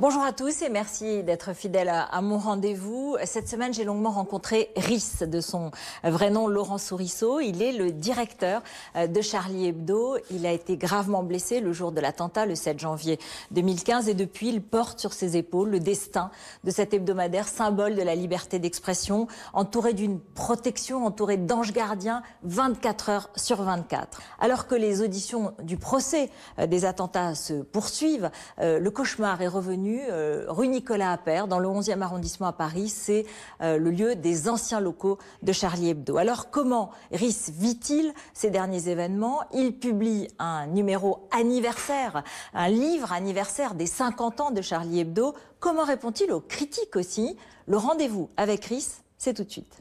Bonjour à tous et merci d'être fidèles à mon rendez-vous. Cette semaine, j'ai longuement rencontré Rhys, de son vrai nom Laurent Sourisseau. Il est le directeur euh, de Charlie Hebdo. Il a été gravement blessé le jour de l'attentat, le 7 janvier 2015. Et depuis, il porte sur ses épaules le destin de cet hebdomadaire, symbole de la liberté d'expression, entouré d'une protection, entouré d'anges gardiens, 24 heures sur 24. Alors que les auditions du procès euh, des attentats se poursuivent, euh, le cauchemar est revenu euh, rue Nicolas Appert, dans le 11e arrondissement à Paris. C'est euh, le lieu des anciens locaux de Charlie Hebdo. Alors comment RIS vit-il ces derniers événements Il publie un numéro anniversaire, un livre anniversaire des 50 ans de Charlie Hebdo. Comment répond-il aux critiques aussi Le rendez-vous avec RIS, c'est tout de suite.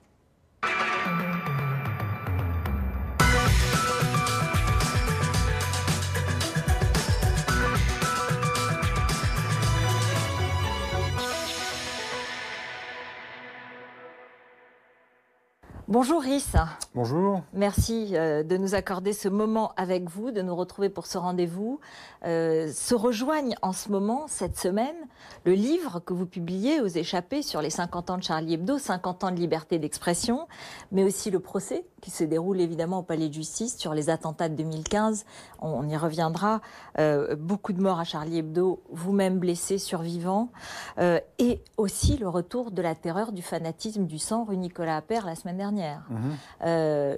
Bonjour Rhys. Bonjour. Merci euh, de nous accorder ce moment avec vous, de nous retrouver pour ce rendez-vous. Euh, se rejoignent en ce moment, cette semaine, le livre que vous publiez aux échappées sur les 50 ans de Charlie Hebdo, 50 ans de liberté d'expression, mais aussi le procès qui se déroule évidemment au Palais de justice sur les attentats de 2015. On, y reviendra. Euh, beaucoup de morts à Charlie Hebdo, vous-même blessé, survivant. et aussi le retour de la terreur, du fanatisme, du sang, rue Nicolas Appert la semaine dernière. Mhm. Euh,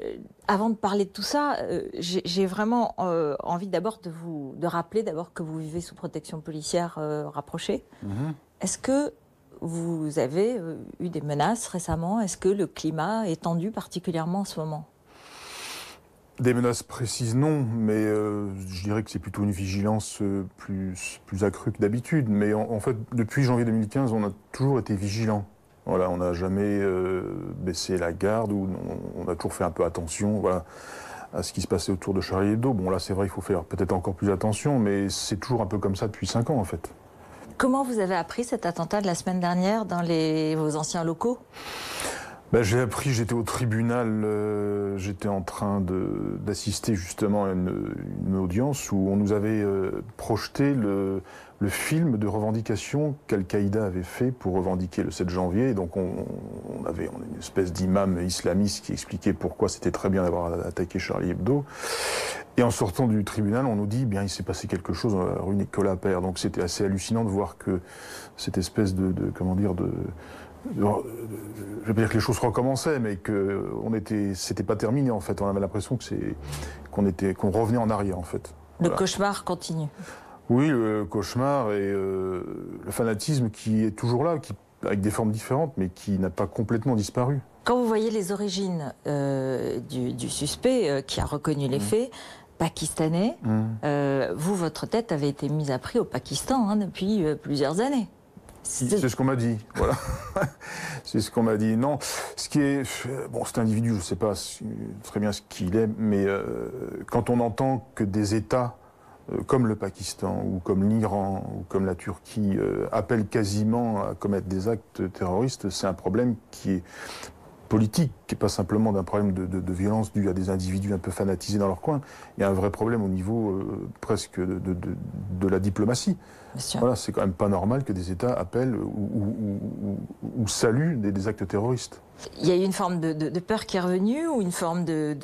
avant de parler de tout ça, euh, j'ai vraiment euh, envie d'abord de vous de rappeler d'abord que vous vivez sous protection policière rapprochée. Mhm. Est-ce que vous avez eu des menaces récemment Est-ce que le climat est tendu particulièrement en ce moment des menaces précises, non, mais je dirais que c'est plutôt une vigilance plus, plus accrue que d'habitude. Mais en, en, fait, depuis janvier 2015, on a toujours été vigilants on n'a jamais euh, baissé la garde ou on, a toujours fait un peu attention. Voilà à ce qui se passait autour de Charlie Hebdo. Bon, là, c'est vrai, il faut faire peut-être encore plus attention, mais c'est toujours un peu comme ça depuis cinq ans, en fait. Comment vous avez appris cet attentat de la semaine dernière dans les, vos anciens locaux ben, j'ai appris, j'étais au tribunal, euh, j'étais en train d'assister justement à une, audience où on nous avait euh, projeté le, le film de revendication qu'Al-Qaïda avait fait pour revendiquer le 7 janvier. donc on, avait une espèce d'imam islamiste qui expliquait pourquoi c'était très bien d'avoir attaqué Charlie Hebdo. Et en sortant du tribunal, on nous dit, bien, il s'est passé quelque chose dans la rue Nicolas Père. Donc c'était assez hallucinant de voir que cette espèce de, comment dire, de, je ne veux pas dire que les choses recommençaient, mais que on était, c'était pas terminé en fait. On avait l'impression que c'est qu'on était, qu'on revenait en arrière en fait. Le cauchemar continue. Oui, le cauchemar et euh, le fanatisme qui est toujours là, avec des formes différentes, mais qui n'a pas complètement disparu. Quand vous voyez les origines euh, du, suspect euh, qui a reconnu les mm. faits, pakistanais, mm. vous, votre tête avait été mise à prix au Pakistan hein, depuis plusieurs années. C'est ce qu'on m'a dit, voilà. c'est ce qu'on m'a dit. Non, ce qui est bon, cet individu, je ne sais pas très bien ce qu'il est, mais quand on entend que des États euh, comme le Pakistan ou comme l'Iran ou comme la Turquie euh, appellent quasiment à commettre des actes terroristes, c'est un problème qui est politique, qui n'est pas simplement d'un problème de, violence due à des individus un peu fanatisés dans leur coin. Il y a un vrai problème au niveau euh, presque de, la diplomatie. Voilà, c'est quand même pas normal que des États appellent ou, saluent des, actes terroristes. Il y a eu une forme de, peur qui est revenue ou une forme de,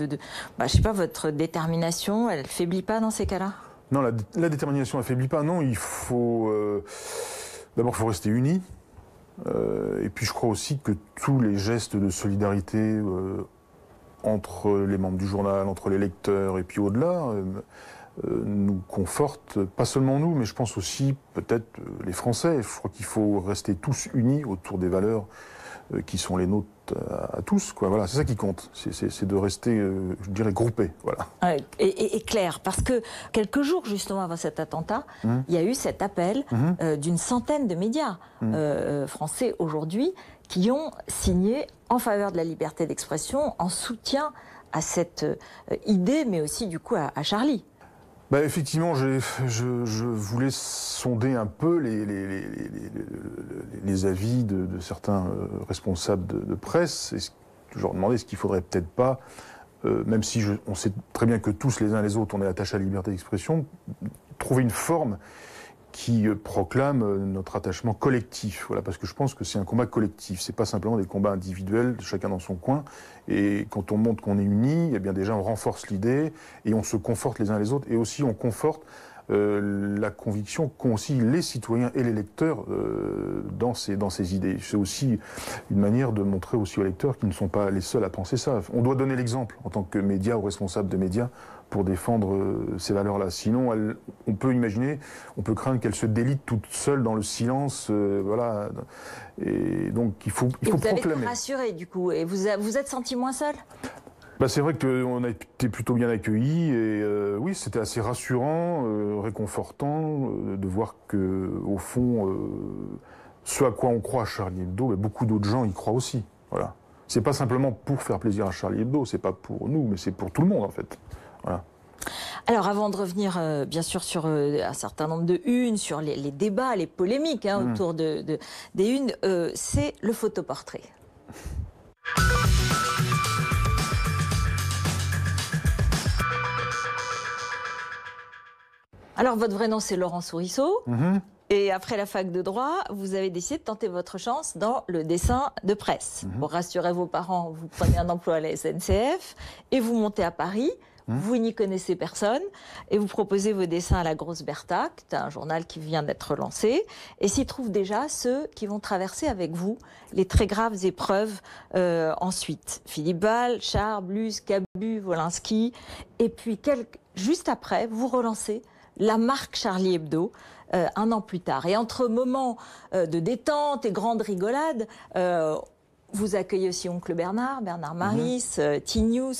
bah, je sais pas, votre détermination, elle faiblit pas dans ces cas-là non, la, détermination affaiblit pas. Non, il faut. Euh, d'abord, faut rester unis. Euh, et puis, je crois aussi que tous les gestes de solidarité euh, entre les membres du journal, entre les lecteurs et puis au-delà, nous confortent, pas seulement nous, mais je pense aussi peut-être les Français. Je crois qu'il faut rester tous unis autour des valeurs euh, qui sont les nôtres à, tous. Quoi. Voilà, c'est ça qui compte, c'est de rester, euh, je dirais, groupé. Voilà. et, clair, parce que quelques jours justement avant cet attentat, mmh. il y a eu cet appel mmh. euh, d'une centaine de médias mmh. français aujourd'hui qui ont signé en faveur de la liberté d'expression, en soutien à cette idée, mais aussi du coup à Charlie bah effectivement, je, je, voulais sonder un peu les, les, avis de, certains euh, responsables de, presse Je leur demander ce qu'il faudrait peut-être pas, euh, même si on sait très bien que tous les uns les autres on est attaché à la liberté d'expression, trouver une forme qui euh, proclame euh, notre attachement collectif. Voilà, parce que je pense que c'est un combat collectif. C'est pas simplement des combats individuels, chacun dans son coin. Et quand on montre qu'on est unis, eh bien déjà on renforce l'idée et on se conforte les uns les autres. Et aussi on conforte euh, la conviction qu'ont aussi les citoyens et les lecteurs dans, ces, dans ces idées. C'est aussi une manière de montrer aussi aux lecteurs qu'ils ne sont pas les seuls à penser ça. On doit donner l'exemple en tant que médias ou responsables de médias pour défendre euh, ces valeurs-là. Sinon, on peut imaginer, on peut craindre qu'elle se délite toute seule dans le silence, euh, voilà. Et donc, il faut, il vous proclamer. Vous rassuré du coup, et vous vous êtes senti moins seul. Bah, c'est vrai qu'on a été plutôt bien accueillis et euh, oui, c'était assez rassurant, réconfortant de voir que au fond, ce à quoi on croit Charlie Hebdo, bah, beaucoup d'autres gens y croient aussi. Voilà. C'est pas simplement pour faire plaisir à Charlie Hebdo, c'est pas pour nous, mais c'est pour tout le monde en fait. Alors, avant de revenir, euh, bien sûr, sur euh, un certain nombre de unes, sur les, débats, les polémiques hein, mm. autour des unes, euh, c'est le photoportrait. Alors, votre vrai nom, c'est Laurent Sourisseau. Mm-hmm. Et après la fac de droit, vous avez décidé de tenter votre chance dans le dessin de presse. Rassurez mm-hmm. Pour rassurer vos parents, vous prenez un emploi à la SNCF et vous montez à Paris. Mmh. Vous n'y connaissez personne et vous proposez vos dessins à la Grosse Bertha, qui est un journal qui vient d'être lancé, et s'y trouvent déjà ceux qui vont traverser avec vous les très graves épreuves euh, ensuite. Philippe Ball, Charles Blus, Cabu, Wolinski, et puis quelques, juste après, vous relancez la marque Charlie Hebdo euh, un an plus tard. Et entre moments euh, de détente et grande rigolade, euh, vous accueillez aussi Oncle Bernard, Bernard mhm. Maris, euh, T-News,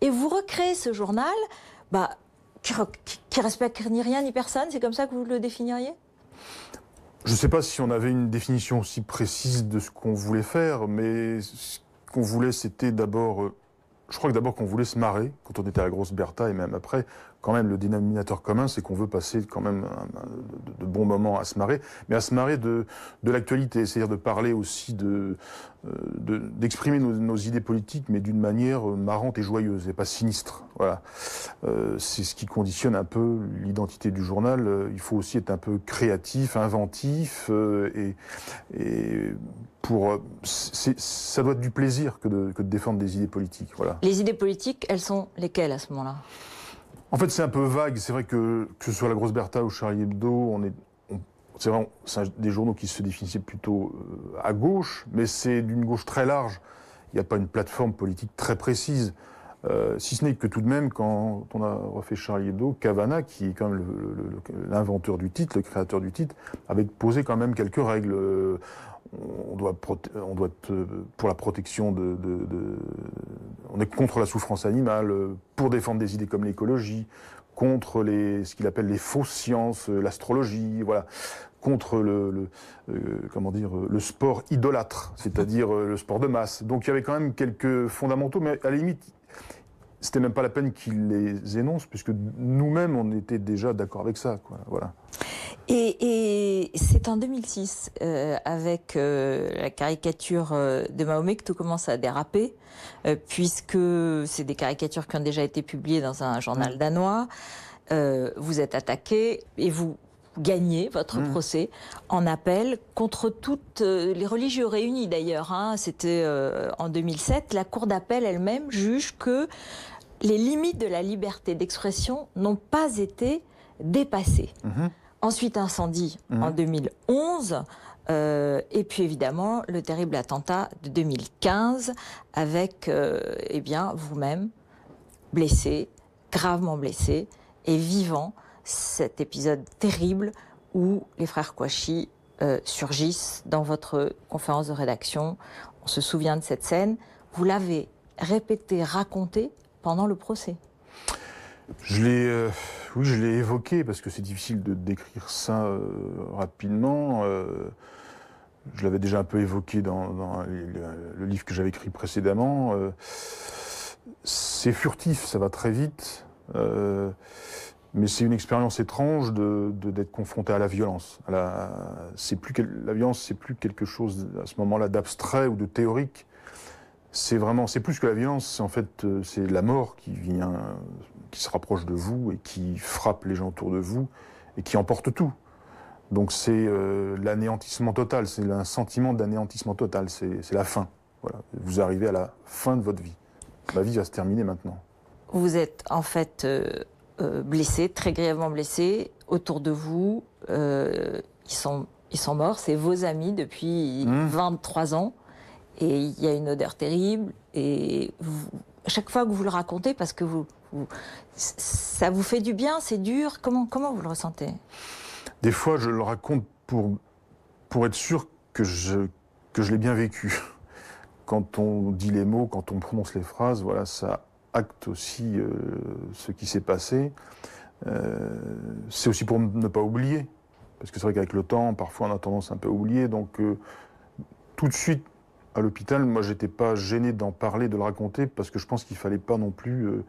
et vous recréez ce journal bah, qui, qui respecte ni rien ni personne, c'est comme ça que vous le définiriez Je ne sais pas si on avait une définition aussi précise de ce qu'on voulait faire, mais ce qu'on voulait, c'était d'abord... Euh, je crois que d'abord qu'on voulait se marrer, quand on était à Grosse Bertha et même après, quand même, le dénominateur commun, c'est qu'on veut passer quand même de, bons moments à se marrer, mais à se marrer de, de l'actualité, c'est-à-dire de parler aussi de, euh, d'exprimer nos, idées politiques, mais d'une manière euh, marrante et joyeuse, et pas sinistre. Voilà. Euh, c'est ce qui conditionne un peu l'identité du journal. Il faut aussi être un peu créatif, inventif, et, et pour, ça doit être du plaisir que de, que de défendre des idées politiques. Voilà. Les idées politiques, elles sont lesquelles à ce moment-là en fait, c'est un peu vague. C'est vrai que, que ce soit la Grosse Bertha ou Charlie Hebdo, on est, c'est vrai, c'est des journaux qui se définissaient plutôt euh, à gauche, mais c'est d'une gauche très large. Il n'y a pas une plateforme politique très précise. Euh, si ce n'est que tout de même, quand on a refait Charlie Hebdo, Cavana, qui est quand même l'inventeur du titre, le créateur du titre, avait posé quand même quelques règles. Euh, on doit, pour la protection de, On est contre la souffrance animale, pour défendre des idées comme l'écologie, contre les, ce qu'il appelle les fausses sciences, l'astrologie, voilà, contre le, euh, comment dire, le sport idolâtre, c'est-à-dire euh, le sport de masse. Donc il y avait quand même quelques fondamentaux, mais à la limite, c'était même pas la peine qu'il les énoncent, puisque nous-mêmes, on était déjà d'accord avec ça. Quoi. Voilà. Et, c'est en 2006, euh, avec euh, la caricature euh, de Mahomet, que tout commence à déraper, puisque c'est des caricatures qui ont déjà été publiées dans un journal mm. danois. vous êtes attaqué et vous gagnez votre mm. procès en appel contre toutes les religions réunies d'ailleurs. Hein. C'était en 2007. La cour d'appel elle-même juge que les limites de la liberté d'expression n'ont pas été dépassées. Mm-hmm. Ensuite, incendie en 2011. Mhm. Euh, et puis évidemment, le terrible attentat de 2015 avec, euh, eh bien, vous-même blessé, gravement blessé et vivant cet épisode terrible où les frères Kouachi euh, surgissent dans votre conférence de rédaction. On se souvient de cette scène. Vous l'avez répété, raconté pendant le procès. Je l'ai, euh, oui, je l'ai évoqué parce que c'est difficile de décrire ça euh, rapidement. Euh, je l'avais déjà un peu évoqué dans, le, livre que j'avais écrit précédemment. c'est furtif, ça va très vite, mais c'est une expérience étrange d'être confronté à la violence. c'est plus la violence, c'est plus quelque chose à ce moment-là d'abstrait ou de théorique c'est vraiment, c'est plus que la violence, en fait, euh, c'est la mort qui vient, qui se rapproche de vous et qui frappe les gens autour de vous et qui emporte tout. Donc c'est euh, l'anéantissement total, c'est un sentiment d'anéantissement total, c'est la fin. Vous arrivez à la fin de votre vie. Ma vie va se terminer maintenant. Vous êtes en fait euh, blessé, très grièvement blessé. Autour de vous, ils, sont, ils sont morts. C'est vos amis depuis 23 mmh. ans et il y a une odeur terrible. Et vous, chaque fois que vous le racontez, parce que vous, ça vous fait du bien, c'est dur. Comment, comment vous le ressentez Des fois, je le raconte pour, pour être sûr que je, que je l'ai bien vécu. Quand on dit les mots, quand on prononce les phrases, voilà, ça acte aussi euh, ce qui s'est passé. Euh, c'est aussi pour ne pas oublier, parce que c'est vrai qu'avec le temps, parfois on a tendance à un peu oublier. Donc, euh, tout de suite, à l'hôpital, moi, j'étais pas gêné d'en parler, de le raconter, parce que je pense qu'il fallait pas non plus. Euh,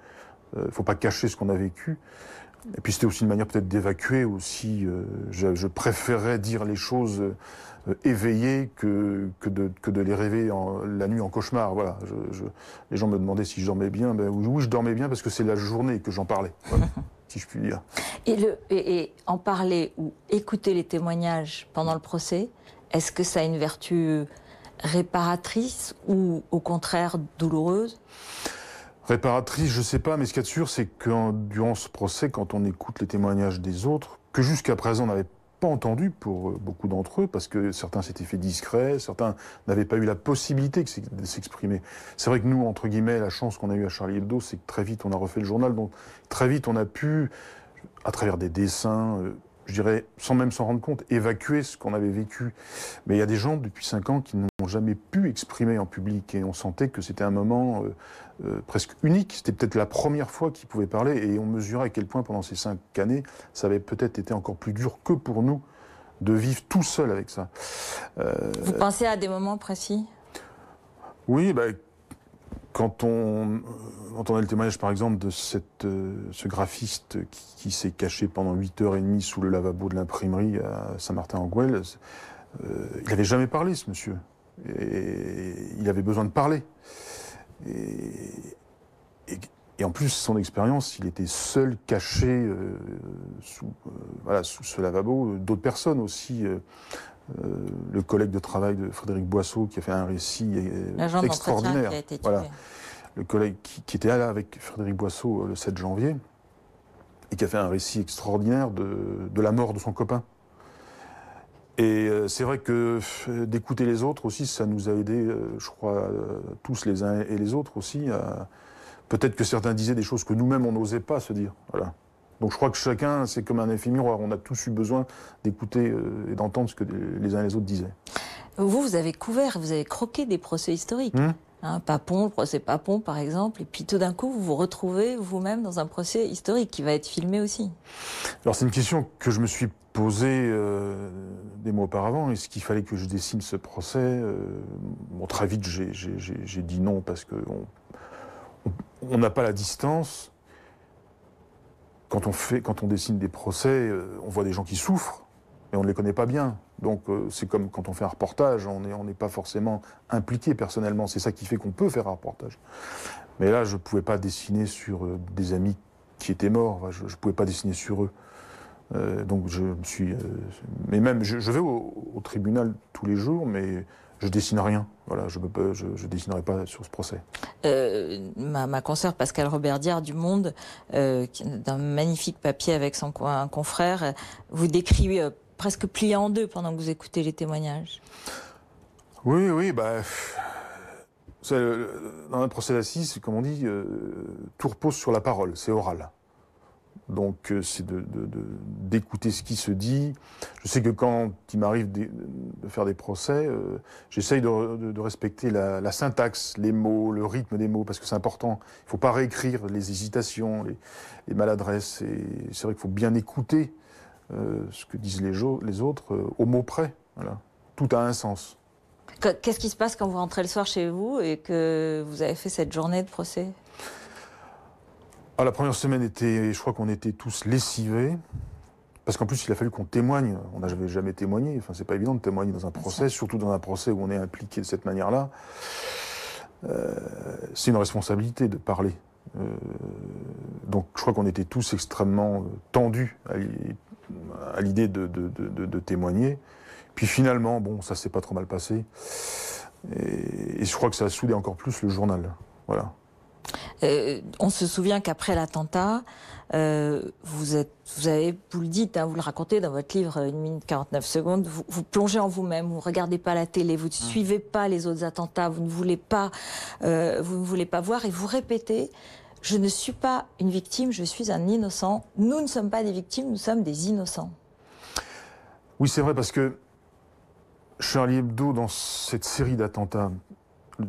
euh, faut pas cacher ce qu'on a vécu. Et puis c'était aussi une manière peut-être d'évacuer aussi. Euh, je, préférais dire les choses éveillées que, que, de, que de les rêver en, la nuit en cauchemar. Voilà. Je, les gens me demandaient si je dormais bien. Ben, oui, je dormais bien parce que c'est la journée que j'en parlais, si je puis dire. Et, le, et, en parler ou écouter les témoignages pendant le procès, est-ce que ça a une vertu réparatrice ou au contraire douloureuse Réparatrice, je ne sais pas, mais ce qu'il y a de sûr, c'est que durant ce procès, quand on écoute les témoignages des autres, que jusqu'à présent on n'avait pas entendu pour euh, beaucoup d'entre eux, parce que certains s'étaient fait discrets, certains n'avaient pas eu la possibilité de s'exprimer. C'est vrai que nous, entre guillemets, la chance qu'on a eue à Charlie Hebdo, c'est que très vite on a refait le journal, donc très vite on a pu, à travers des dessins, euh, je dirais, sans même s'en rendre compte, évacuer ce qu'on avait vécu. Mais il y a des gens depuis cinq ans qui n'ont jamais pu exprimer en public et on sentait que c'était un moment euh, euh, presque unique. C'était peut-être la première fois qu'ils pouvaient parler et on mesurait à quel point pendant ces cinq années, ça avait peut-être été encore plus dur que pour nous de vivre tout seul avec ça. Euh, Vous pensez à des moments précis oui, ben... Quand on euh, entendait le témoignage, par exemple, de cette, euh, ce graphiste qui, s'est caché pendant 8 heures et demie sous le lavabo de l'imprimerie à saint martin en euh, il n'avait jamais parlé, ce monsieur. Et il avait besoin de parler. et et en plus, son expérience, il était seul, caché euh, euh, sous, ce lavabo. D'autres personnes aussi. Euh, le collègue de travail de Frédéric Boisseau qui a fait un récit extraordinaire. Qui a été Voilà. Le collègue qui, était là avec Frédéric Boisseau le 7 janvier et qui a fait un récit extraordinaire de, la mort de son copain. Et c'est vrai que d'écouter les autres aussi, ça nous a aidés, je crois, tous les uns et les autres aussi à Peut-être que certains disaient des choses que nous-mêmes, on n'osait pas se dire. Voilà. Donc je crois que chacun, c'est comme un effet miroir. On a tous eu besoin d'écouter euh, et d'entendre ce que les uns et les autres disaient. Vous, vous avez couvert, vous avez croqué des procès historiques. Hum hein, Papon, le procès Papon, par exemple. Et puis tout d'un coup, vous vous retrouvez vous-même dans un procès historique qui va être filmé aussi. Alors c'est une question que je me suis posée euh, des mois auparavant. Est-ce qu'il fallait que je dessine ce procès euh, très vite, j'ai dit non parce que on n'a pas la distance. Quand on, fait, quand on dessine des procès, euh, on voit des gens qui souffrent, mais on ne les connaît pas bien. Donc euh, c'est comme quand on fait un reportage, on n'est pas forcément impliqué personnellement. C'est ça qui fait qu'on peut faire un reportage. Mais là, je ne pouvais pas dessiner sur euh, des amis qui étaient morts. je ne pouvais pas dessiner sur eux. donc je me suis. mais même, je, vais au, tribunal tous les jours, mais je dessine rien. Voilà, je ne je, dessinerai pas sur ce procès. Euh, ma, ma consoeur Pascal diard du Monde, euh, d'un magnifique papier avec son un confrère, vous décrit euh, presque plié en deux pendant que vous écoutez les témoignages. Oui, oui, bah. Dans un procès d'assises, comme on dit, tout repose sur la parole, c'est oral. Donc euh, c'est d'écouter de, ce qui se dit. Je sais que quand il m'arrive de, faire des procès, euh, j'essaye de, respecter la, syntaxe, les mots, le rythme des mots, parce que c'est important. Il ne faut pas réécrire les hésitations, les, maladresses. Et c'est vrai qu'il faut bien écouter euh, ce que disent les, les autres au mot près. Tout a un sens. Qu'est-ce qui se passe quand vous rentrez le soir chez vous et que vous avez fait cette journée de procès ah, la première semaine était, je crois qu'on était tous lessivés. Parce qu'en plus, il a fallu qu'on témoigne. On n'avait jamais témoigné. Enfin, c'est pas évident de témoigner dans un procès, surtout dans un procès où on est impliqué de cette manière-là. Euh, c'est une responsabilité de parler. Euh, donc, je crois qu'on était tous extrêmement euh, tendus à l'idée de, témoigner. Puis finalement, bon, ça s'est pas trop mal passé. Et, et je crois que ça a soudé encore plus le journal. Voilà. Euh, on se souvient qu'après l'attentat, euh, vous êtes, vous avez, vous le dites, hein, vous le racontez dans votre livre, 1 minute 49 secondes, vous, plongez en vous-même, vous ne regardez pas la télé, vous ne mmh. suivez pas les autres attentats, vous ne voulez pas, euh, vous ne voulez pas voir et vous répétez, je ne suis pas une victime, je suis un innocent. Nous ne sommes pas des victimes, nous sommes des innocents. Oui, c'est vrai parce que Charlie Hebdo, dans cette série d'attentats,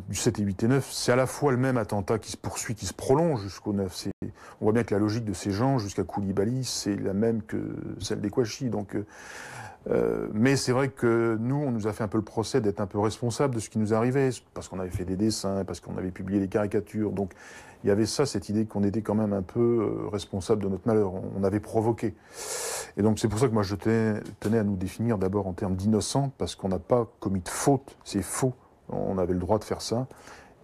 du 7 et 8 et 9, c'est à la fois le même attentat qui se poursuit, qui se prolonge jusqu'au 9. On voit bien que la logique de ces gens jusqu'à Koulibaly, c'est la même que celle des Kouachi. Donc, euh, euh, mais c'est vrai que nous, on nous a fait un peu le procès d'être un peu responsable de ce qui nous arrivait, parce qu'on avait fait des dessins, parce qu'on avait publié des caricatures. Donc il y avait ça, cette idée qu'on était quand même un peu euh, responsable de notre malheur. On avait provoqué. Et donc c'est pour ça que moi je tenais, à nous définir d'abord en termes d'innocents, parce qu'on n'a pas commis de faute. C'est faux on avait le droit de faire ça.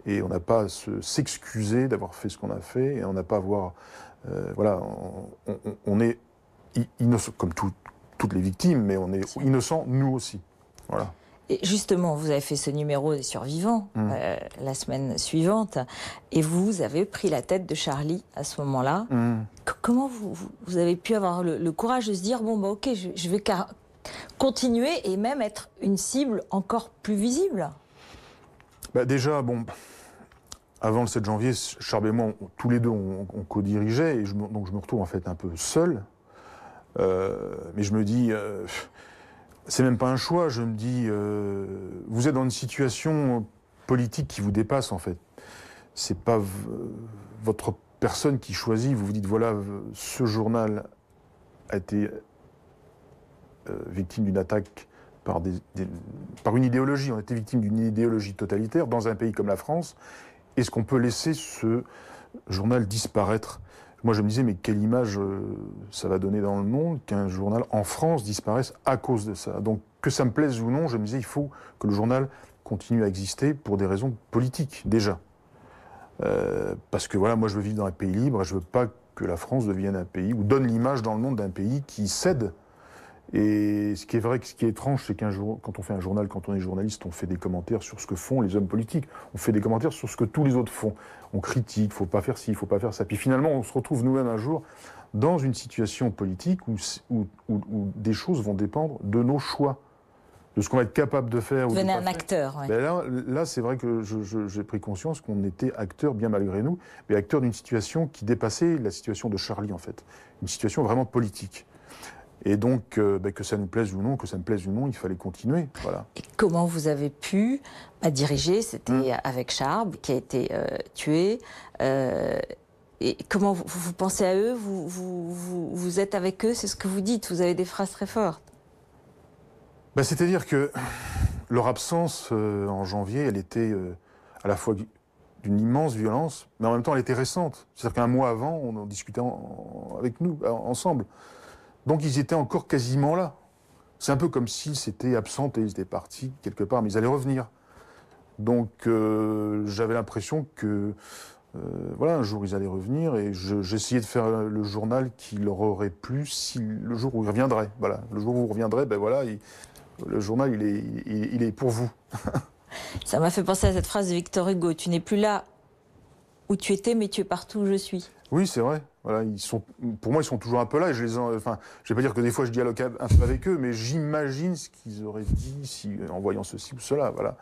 Et on n'a pas à s'excuser d'avoir fait ce qu'on a fait. Et on n'a pas à voir, euh, voilà, on, est innocent, comme toutes les victimes, mais on est innocent nous aussi. Voilà. Et justement, vous avez fait ce numéro des survivants mmh. euh, la semaine suivante, et vous avez pris la tête de Charlie à ce moment-là. Mmh. Comment vous, avez pu avoir le, courage de se dire bon bah ok, je vais continuer et même être une cible encore plus visible bah, déjà, bon, avant le 7 janvier, Charb et moi, tous les deux, on, co-dirigeait, et donc je me retrouve en fait un peu seul. Euh, mais je me dis, euh, c'est même pas un choix, je me dis, euh, vous êtes dans une situation politique qui vous dépasse en fait. C'est pas votre personne qui choisit, vous vous dites, voilà, ce journal a été victime d'une attaque par, une idéologie. On était victime d'une idéologie totalitaire dans un pays comme la France. Est-ce qu'on peut laisser ce journal disparaître Moi, je me disais, mais quelle image euh, ça va donner dans le monde qu'un journal en France disparaisse à cause de ça Donc, que ça me plaise ou non, je me disais, il faut que le journal continue à exister pour des raisons politiques, déjà. Euh, parce que voilà, moi, je veux vivre dans un pays libre et je veux pas que la France devienne un pays ou donne l'image dans le monde d'un pays qui cède et ce qui est vrai, ce qui est étrange, c'est qu'un jour, quand on fait un journal, quand on est journaliste, on fait des commentaires sur ce que font les hommes politiques. On fait des commentaires sur ce que tous les autres font. On critique, faut pas faire ci, faut pas faire ça. Puis finalement, on se retrouve nous-mêmes un jour dans une situation politique où, des choses vont dépendre de nos choix de ce qu'on va être capable de faire. Devenez un acteur. Ben là, là c'est vrai que j'ai pris conscience qu'on était acteur, bien malgré nous, mais acteur d'une situation qui dépassait la situation de Charlie, en fait. Une situation vraiment politique. Et donc, euh, ben, que ça nous plaise ou non, que ça me plaise ou non, il fallait continuer. Voilà. comment vous avez pu bah, diriger C'était hmm. avec Charb, qui a été euh, tué. Euh, et comment vous, pensez à eux vous, êtes avec eux C'est ce que vous dites Vous avez des phrases très fortes ben, C'est-à-dire que leur absence en janvier, elle était à la fois d'une immense violence, mais en même temps, elle était récente. C'est-à-dire qu'un mois avant, on en discutait avec nous, ensemble. Donc ils étaient encore quasiment là. C'est un peu comme s'ils s'étaient et ils étaient partis quelque part, mais ils allaient revenir. Donc euh, j'avais l'impression que euh, voilà, un jour ils allaient revenir et j'essayais de faire le journal qui leur aurait plu si le jour où ils reviendraient. Voilà, le jour où vous reviendrez, ben voilà, le journal il est, il est pour vous. Ça m'a fait penser à cette phrase de Victor Hugo Tu n'es plus là où tu étais, mais tu es partout où je suis. Oui, c'est vrai. Voilà, ils sont, pour moi, ils sont toujours un peu là. je ne vais pas dire que des fois je dialogue un peu avec eux, mais j'imagine ce qu'ils auraient dit en voyant ceci ou cela. Voilà,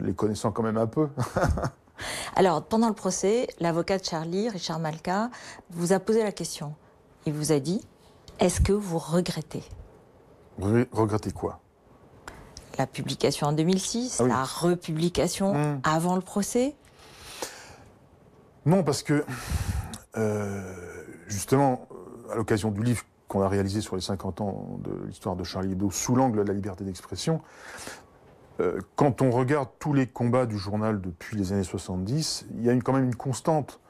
les connaissant quand même un peu. Alors, pendant le procès, l'avocat de Charlie, Richard Malka, vous a posé la question. Il vous a dit Est-ce que vous regrettez Regrettez quoi La publication en 2006, ah la republication mmh. avant le procès non, parce que euh, justement, euh, à l'occasion du livre qu'on a réalisé sur les 50 ans de l'histoire de Charlie Hebdo sous l'angle de la liberté d'expression, euh, quand on regarde tous les combats du journal depuis les années 70, il y a quand même une constante.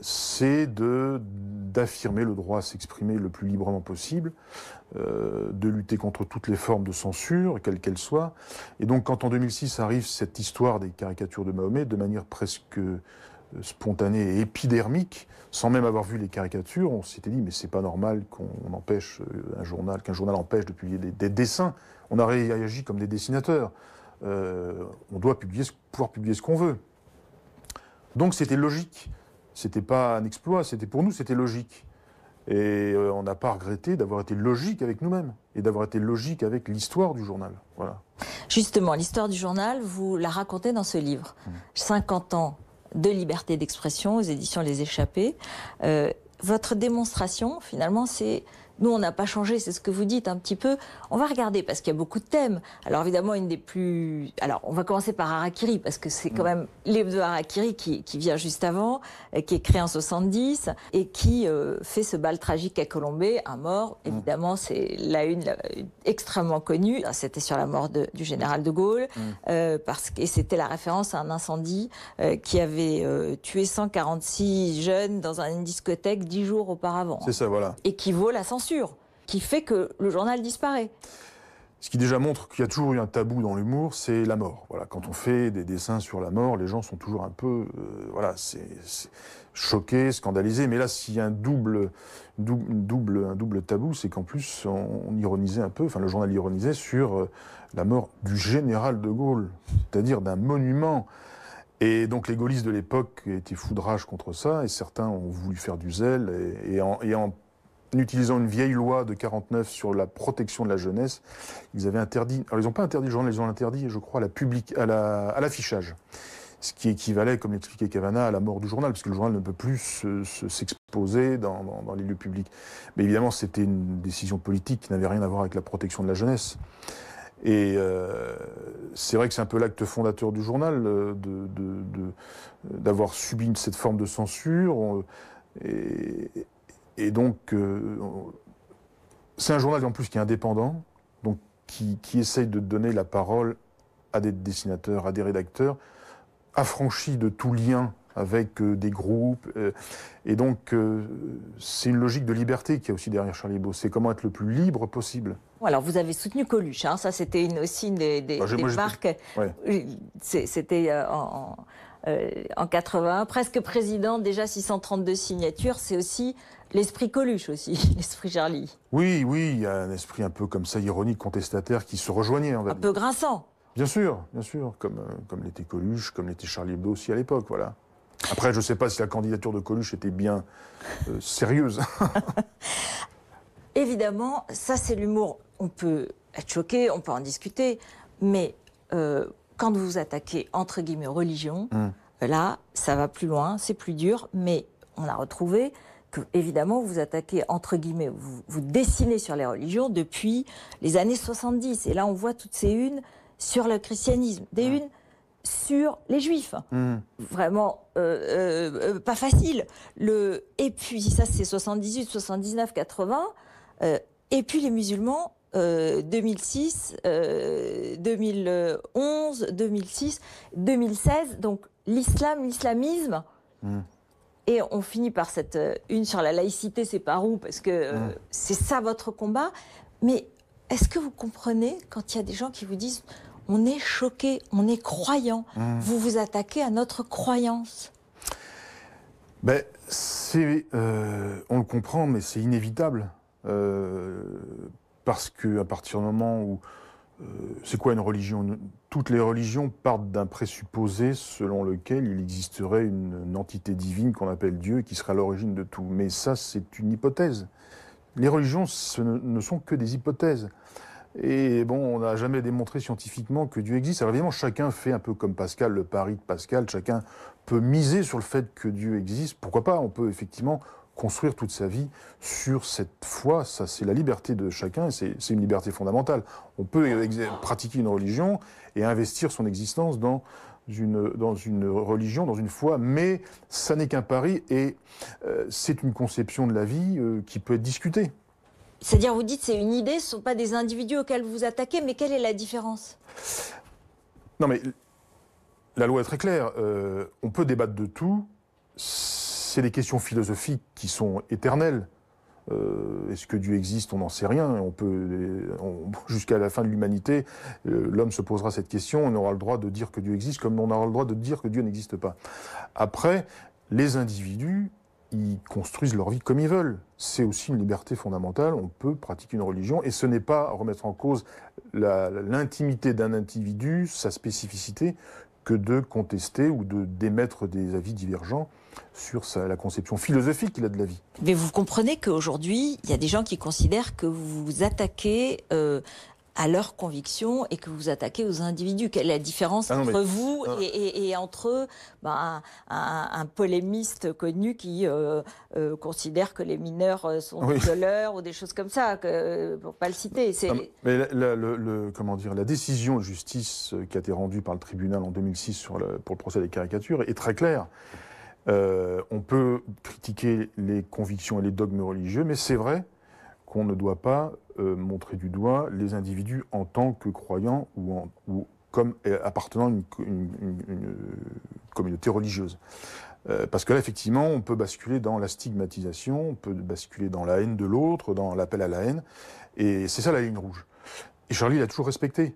c'est d'affirmer le droit à s'exprimer le plus librement possible, de lutter contre toutes les formes de censure, quelles qu'elles soient. Et donc, quand en 2006 arrive cette histoire des caricatures de Mahomet, de manière presque spontané et épidermique, sans même avoir vu les caricatures, on s'était dit mais c'est pas normal qu'on empêche euh, un journal, qu'un journal empêche de publier des, dessins. On a réagi comme des dessinateurs. Euh, on doit publier, pouvoir publier ce qu'on veut. Donc c'était logique. C'était pas un exploit. C'était pour nous c'était logique. Et euh, on n'a pas regretté d'avoir été logique avec nous-mêmes et d'avoir été logique avec l'histoire du journal. Voilà. Justement, l'histoire du journal, vous la racontez dans ce livre. 50 mmh. ans de liberté d'expression aux éditions Les Échappés. Euh, votre démonstration, finalement, c'est nous, on n'a pas changé, c'est ce que vous dites un petit peu. On va regarder parce qu'il y a beaucoup de thèmes. Alors évidemment, une des plus... Alors, on va commencer par Arakiri parce que c'est quand mm. même de Harakiri qui, qui, vient juste avant, euh, qui est créé en 70 et qui euh, fait ce bal tragique à Colombé, un mort. Mm. Évidemment, c'est la une, extrêmement connue. Ah, c'était sur la mort du général de Gaulle mm. et euh, parce que c'était la référence à un incendie qui avait tué 146 jeunes dans une discothèque dix jours auparavant. C'est ça, voilà. Et qui vaut la censure qui fait que le journal disparaît. Ce qui déjà montre qu'il y a toujours eu un tabou dans l'humour, c'est la mort. Voilà, quand on fait des dessins sur la mort, les gens sont toujours un peu, euh, voilà, c'est choqués, scandalisés. Mais là, s'il y a un double, un double tabou, c'est qu'en plus on, ironisait un peu, enfin le journal ironisait sur euh, la mort du général de Gaulle, c'est-à-dire d'un monument. Et donc les gaullistes de l'époque étaient foudrages contre ça, et certains ont voulu faire du zèle, et, et en en utilisant une vieille loi de 49 sur la protection de la jeunesse, ils avaient interdit, alors ils n'ont pas interdit le journal, ils ont interdit, je crois, à la public, à l'affichage. Ce qui équivalait, comme l'expliquait Cavana, à la mort du journal, puisque le journal ne peut plus s'exposer dans, les lieux publics. Mais évidemment, c'était une décision politique qui n'avait rien à voir avec la protection de la jeunesse. Et euh, c'est vrai que c'est un peu l'acte fondateur du journal euh, d'avoir subi cette forme de censure. Et, et donc, euh, c'est un journal en plus qui est indépendant, donc qui, qui, essaye de donner la parole à des dessinateurs, à des rédacteurs, affranchis de tout lien avec euh, des groupes. Euh. et donc, c'est une logique de liberté qui est aussi derrière Charlie Hebdo. C'est comment être le plus libre possible. Alors, vous avez soutenu Coluche, hein. ça c'était une, aussi une des, des, ah, marques. C'était en, 80, presque président, déjà 632 signatures. C'est aussi L'esprit Coluche aussi, l'esprit Charlie. Oui, oui, il y a un esprit un peu comme ça, ironique, contestataire, qui se rejoignait. un peu grinçant. Bien sûr, bien sûr, comme, euh, comme l'était Coluche, comme l'était Charlie Hebdo aussi à l'époque, voilà. Après, je ne sais pas si la candidature de Coluche était bien euh, sérieuse. Évidemment, ça c'est l'humour. On peut être choqué, on peut en discuter, mais euh, quand vous vous attaquez entre guillemets religion, hmm. là, ça va plus loin, c'est plus dur, mais on a retrouvé que évidemment vous attaquez entre guillemets, vous, dessinez sur les religions depuis les années 70. Et là, on voit toutes ces unes sur le christianisme, des mmh. unes sur les juifs. Mmh. Vraiment euh, euh, euh, pas facile. Le, et puis ça, c'est 78, 79, 80. et puis les musulmans. 2006, 2011, 2006, 2016, donc l'islam, l'islamisme, mmh. Et on finit par cette euh, une sur la laïcité, c'est par où Parce que euh, mm. c'est ça votre combat. Mais est-ce que vous comprenez quand il y a des gens qui vous disent on est choqué, on est croyant, mm. vous vous attaquez à notre croyance ben, c'est, euh, On le comprend, mais c'est inévitable. parce qu'à partir du moment où euh, c'est quoi une religion Toutes les religions partent d'un présupposé selon lequel il existerait une, entité divine qu'on appelle Dieu qui serait l'origine de tout. Mais ça, c'est une hypothèse. Les religions ce ne, sont que des hypothèses. Et bon, on n'a jamais démontré scientifiquement que Dieu existe. Alors évidemment, chacun fait un peu comme Pascal, le pari de Pascal, chacun peut miser sur le fait que Dieu existe. Pourquoi pas On peut effectivement construire toute sa vie sur cette foi. Ça, c'est la liberté de chacun c'est une liberté fondamentale. On peut pratiquer une religion et investir son existence dans une, dans une religion, dans une foi, mais ça n'est qu'un pari et euh, c'est une conception de la vie euh, qui peut être discutée. C'est-à-dire, vous dites, c'est une idée, ce ne sont pas des individus auxquels vous attaquez, mais quelle est la différence Non, mais la loi est très claire. Euh, on peut débattre de tout c'est des questions philosophiques qui sont éternelles. Euh, est-ce que Dieu existe On n'en sait rien. On peut, euh, jusqu'à la fin de l'humanité, euh, l'homme se posera cette question. On aura le droit de dire que Dieu existe, comme on aura le droit de dire que Dieu n'existe pas. Après, les individus, ils construisent leur vie comme ils veulent. C'est aussi une liberté fondamentale. On peut pratiquer une religion, et ce n'est pas remettre en cause l'intimité d'un individu, sa spécificité, que de contester ou de d'émettre des avis divergents sur la conception philosophique qu'il a de la vie. Mais vous comprenez qu'aujourd'hui, il y a des gens qui considèrent que vous vous attaquez euh, à leurs convictions et que vous attaquez aux individus. Quelle est la différence ah entre vous et, entre ben, un, polémiste connu qui euh, euh, considère que les mineurs sont des voleurs ou des choses comme ça, que, pour pas le citer Mais la, comment dire, la décision de justice qui a été rendue par le tribunal en 2006 pour le procès des caricatures est très claire. Euh, on peut critiquer les convictions et les dogmes religieux, mais c'est vrai qu'on ne doit pas euh, montrer du doigt les individus en tant que croyants ou, comme euh, appartenant à une, communauté religieuse. parce que là, effectivement, on peut basculer dans la stigmatisation, on peut basculer dans la haine de l'autre, dans l'appel à la haine, et c'est ça la ligne rouge. Et Charlie l'a toujours respecté.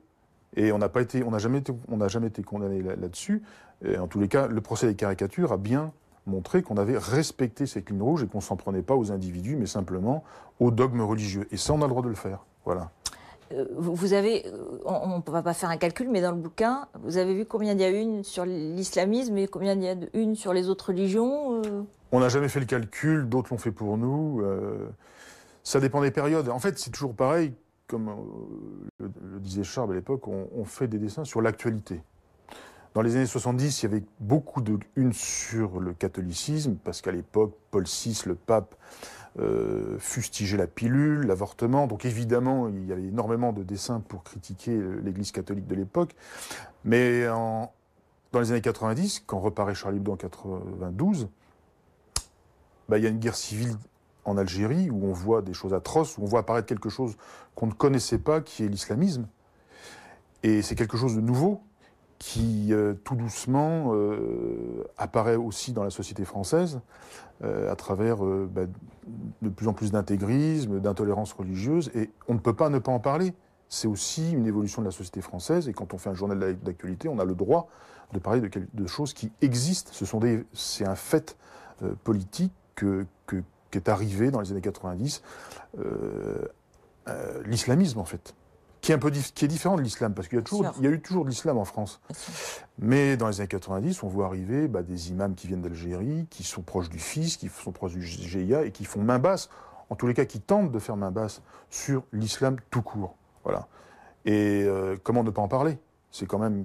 Et on n'a jamais on n'a jamais été condamné là-dessus. Et en tous les cas, le procès des caricatures a bien montré qu'on avait respecté ces ligne rouge et qu'on ne s'en prenait pas aux individus, mais simplement aux dogmes religieux. Et ça, on a le droit de le faire. Voilà. Euh, vous euh, on ne va pas faire un calcul, mais dans le bouquin, vous avez vu combien il y a une sur l'islamisme et combien il y a une sur les autres religions euh On n'a jamais fait le calcul, d'autres l'ont fait pour nous. ça dépend des périodes. En fait, c'est toujours pareil, comme le, disait Charles à l'époque, on, fait des dessins sur l'actualité. Dans les années 70, il y avait beaucoup de une sur le catholicisme, parce qu'à l'époque, Paul VI, le pape, euh, fustigeait la pilule, l'avortement. Donc évidemment, il y avait énormément de dessins pour critiquer l'Église catholique de l'époque. Mais dans les années 90, quand reparaît Charlie Hebdo en 92, bah, il y a une guerre civile en Algérie où on voit des choses atroces, où on voit apparaître quelque chose qu'on ne connaissait pas, qui est l'islamisme. Et c'est quelque chose de nouveau qui euh, tout doucement euh, apparaît aussi dans la société française euh, à travers bah, de plus en plus d'intégrisme, d'intolérance religieuse, et on ne peut pas ne pas en parler. C'est aussi une évolution de la société française, et quand on fait un journal d'actualité, on a le droit de parler de, choses qui existent. Ce sont c'est un fait politique que, qui est arrivé dans les années 90, l'islamisme en fait qui est un peu qui est différent de l'islam, parce qu'il y a toujours, il y a eu toujours de l'islam en France. Mais dans les années 90, on voit arriver bah, des imams qui viennent d'Algérie, qui sont proches du fils, qui sont proches du GIA et qui font main basse, en tous les cas, qui tentent de faire main basse sur l'islam tout court. Voilà. Et euh, comment ne pas en parler C'est quand même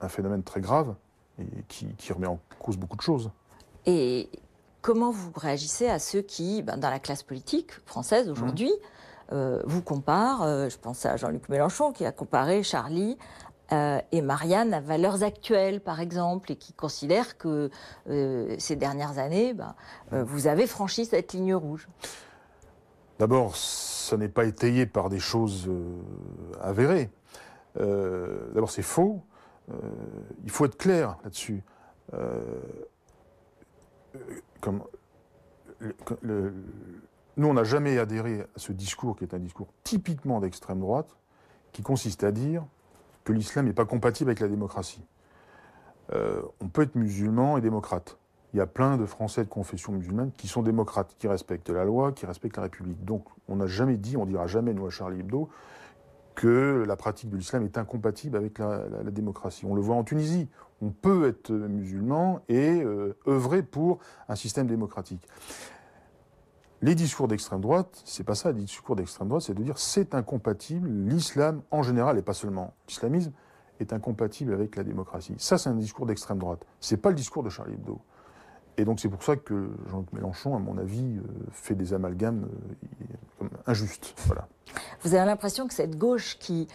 un phénomène très grave et qui, remet en cause beaucoup de choses. Et comment vous réagissez à ceux qui, ben, dans la classe politique française mmh. aujourd'hui, euh, vous compare, euh, je pense à Jean-Luc Mélenchon qui a comparé Charlie euh, et Marianne à valeurs actuelles, par exemple, et qui considère que ces dernières années, bah, mmh. vous avez franchi cette ligne rouge. D'abord, ce n'est pas étayé par des choses avérées. D'abord, c'est faux. il faut être clair là-dessus. le nous, on n'a jamais adhéré à ce discours qui est un discours typiquement d'extrême droite, qui consiste à dire que l'islam n'est pas compatible avec la démocratie. Euh, on peut être musulman et démocrate. Il y a plein de Français de confession musulmane qui sont démocrates, qui respectent la loi, qui respectent la République. Donc on n'a jamais dit, on dira jamais, nous, à Charlie Hebdo, que la pratique de l'islam est incompatible avec la, démocratie. On le voit en Tunisie. On peut être musulman et euh, œuvrer pour un système démocratique. Les discours d'extrême droite, c'est pas ça. Les discours d'extrême droite, c'est de dire c'est incompatible, l'islam en général, et pas seulement l'islamisme, est incompatible avec la démocratie. Ça, c'est un discours d'extrême droite. C'est pas le discours de Charlie Hebdo. Et donc c'est pour ça que Jean-Luc Mélenchon, à mon avis, euh, fait des amalgames euh, euh, injustes. Voilà. Vous avez l'impression que cette gauche qui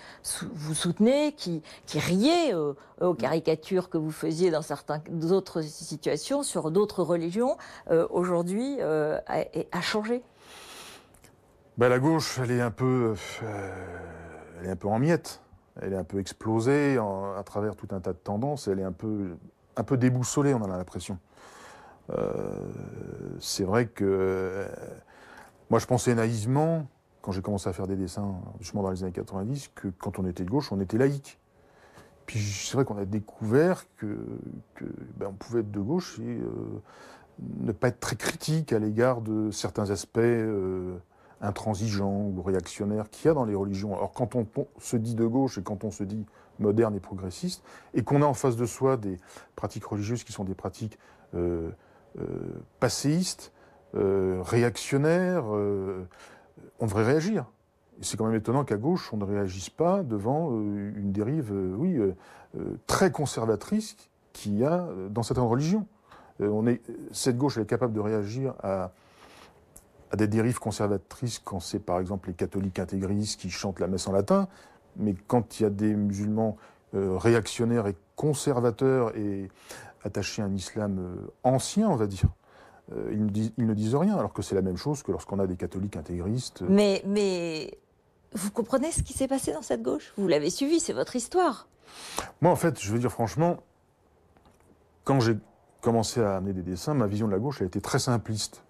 vous soutenait, qui, qui riait aux, caricatures que vous faisiez dans certaines autres situations, sur d'autres religions, aujourd'hui a, changé bah, La gauche, elle est un peu, elle est un peu en miettes. Elle est un peu explosée à travers tout un tas de tendances. Elle est un peu, un peu déboussolée, on a l'impression. Euh, c'est vrai que euh, moi je pensais naïvement, quand j'ai commencé à faire des dessins, justement dans les années 90, que quand on était de gauche, on était laïque. Puis c'est vrai qu'on a découvert que, ben, on pouvait être de gauche et euh, ne pas être très critique à l'égard de certains aspects intransigeants ou réactionnaires qu'il y a dans les religions. Alors quand on, se dit de gauche et quand on se dit moderne et progressiste, et qu'on a en face de soi des pratiques religieuses qui sont des pratiques euh, passéiste, euh, réactionnaire, euh, on devrait réagir. C'est quand même étonnant qu'à gauche, on ne réagisse pas devant une dérive, oui, très conservatrice qu'il y a dans certaines religions. cette gauche, est capable de réagir à, des dérives conservatrices quand c'est par exemple les catholiques intégristes qui chantent la messe en latin, mais quand il y a des musulmans réactionnaires et conservateurs et attaché à un islam euh, ancien, on va dire. Euh, ils ne, disent, ils ne disent rien, alors que c'est la même chose que lorsqu'on a des catholiques intégristes. Euh. Mais, mais vous comprenez ce qui s'est passé dans cette gauche Vous l'avez suivi, c'est votre histoire. Moi, en fait, je veux dire franchement, quand j'ai commencé à amener des dessins, ma vision de la gauche a été très simpliste.